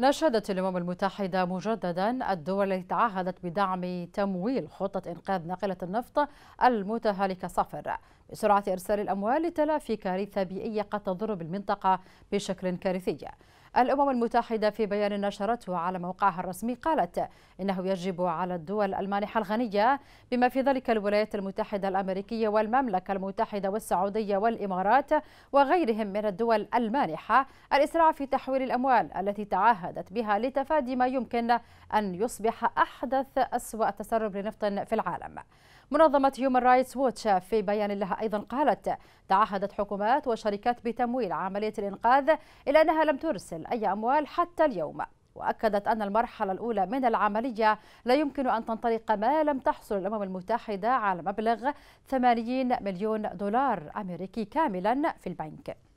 ناشدت الأمم المتحدة مجددا الدول التي تعهدت بدعم تمويل خطة إنقاذ ناقلة النفط المتهالكة صفر بسرعة إرسال الأموال لتلافي كارثة بيئية قد تضر بالمنطقة بشكل كارثي الأمم المتحدة في بيان نشرته على موقعها الرسمي قالت إنه يجب على الدول المانحة الغنية بما في ذلك الولايات المتحدة الأمريكية والمملكة المتحدة والسعودية والإمارات وغيرهم من الدول المانحة الإسراع في تحويل الأموال التي تعهدت بها لتفادي ما يمكن أن يصبح أحدث أسوأ تسرب لنفط في العالم. منظمة هيومن رايتس ووتش في بيان لها أيضا قالت تعهدت حكومات وشركات بتمويل عملية الإنقاذ إلى أنها لم ترسل أي أموال حتى اليوم وأكدت أن المرحلة الأولى من العملية لا يمكن أن تنطلق ما لم تحصل الأمم المتحدة على مبلغ 80 مليون دولار أمريكي كاملا في البنك